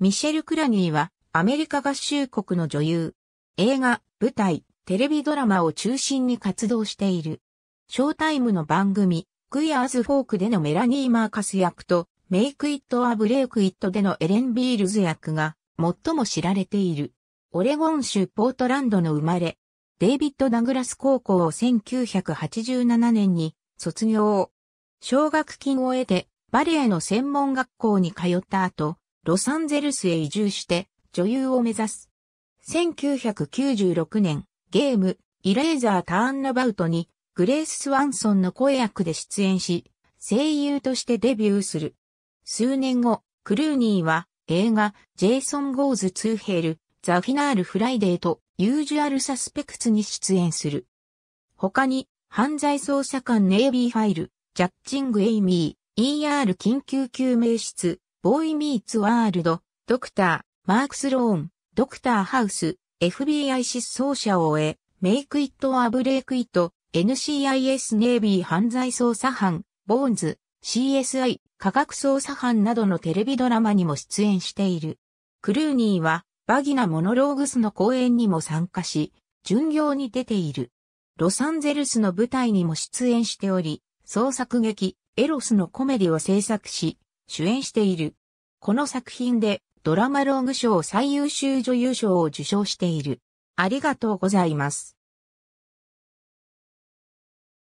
ミシェル・クラニーはアメリカ合衆国の女優。映画、舞台、テレビドラマを中心に活動している。ショータイムの番組、クイアーズ・フォークでのメラニー・マーカス役と、メイク・イット・ア・ブレイク・イットでのエレン・ビールズ役が最も知られている。オレゴン州ポートランドの生まれ、デイビッド・ダグラス高校を1987年に卒業。奨学金を得てバレエの専門学校に通った後、ロサンゼルスへ移住して女優を目指す。1996年、ゲーム、イレーザー・ターンナバウトに、グレース・スワンソンの声役で出演し、声優としてデビューする。数年後、クルーニーは映画、ジェイソン・ゴーズ・ツー・ヘル、ザ・フィナール・フライデーと、ユージュアル・サスペクツに出演する。他に、犯罪捜査官ネイビーファイル、ジャッチング・エイミー、ER 緊急救命室、ボーイ・ミーツ・ワールド、ドクター、マークス・ローン、ドクター・ハウス、FBI 失踪者を終え、メイク・イット・ア・ブレイク・イット、NCIS ネイビー犯罪捜査班、ボーンズ、CSI 科学捜査班などのテレビドラマにも出演している。クルーニーは、バギナ・モノローグスの公演にも参加し、巡業に出ている。ロサンゼルスの舞台にも出演しており、創作劇、エロスのコメディを制作し、主演している。この作品でドラマローグ賞最優秀女優賞を受賞している。ありがとうございます。